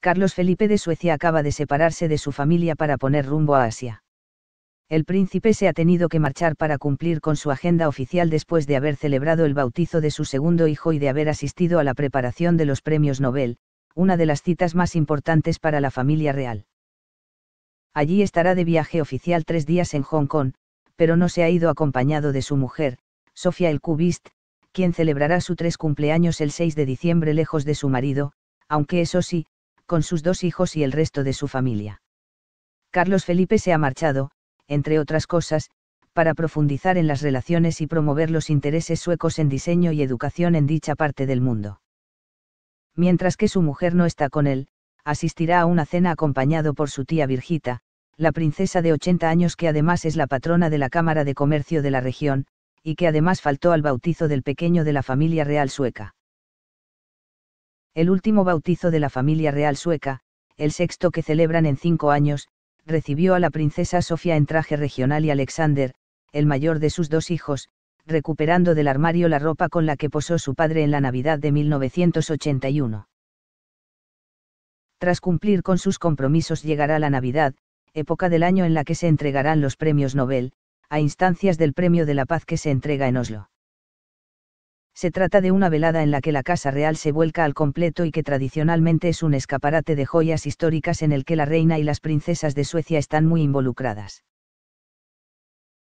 Carlos Felipe de Suecia acaba de separarse de su familia para poner rumbo a Asia. El príncipe se ha tenido que marchar para cumplir con su agenda oficial después de haber celebrado el bautizo de su segundo hijo y de haber asistido a la preparación de los premios Nobel, una de las citas más importantes para la familia real. Allí estará de viaje oficial tres días en Hong Kong, pero no se ha ido acompañado de su mujer, Sofía El Cubist, quien celebrará su tres cumpleaños el 6 de diciembre lejos de su marido, aunque eso sí, con sus dos hijos y el resto de su familia. Carlos Felipe se ha marchado, entre otras cosas, para profundizar en las relaciones y promover los intereses suecos en diseño y educación en dicha parte del mundo. Mientras que su mujer no está con él, asistirá a una cena acompañado por su tía Virgita, la princesa de 80 años que además es la patrona de la Cámara de Comercio de la región, y que además faltó al bautizo del pequeño de la familia real sueca el último bautizo de la familia real sueca, el sexto que celebran en cinco años, recibió a la princesa Sofía en traje regional y Alexander, el mayor de sus dos hijos, recuperando del armario la ropa con la que posó su padre en la Navidad de 1981. Tras cumplir con sus compromisos llegará la Navidad, época del año en la que se entregarán los premios Nobel, a instancias del Premio de la Paz que se entrega en Oslo se trata de una velada en la que la Casa Real se vuelca al completo y que tradicionalmente es un escaparate de joyas históricas en el que la reina y las princesas de Suecia están muy involucradas.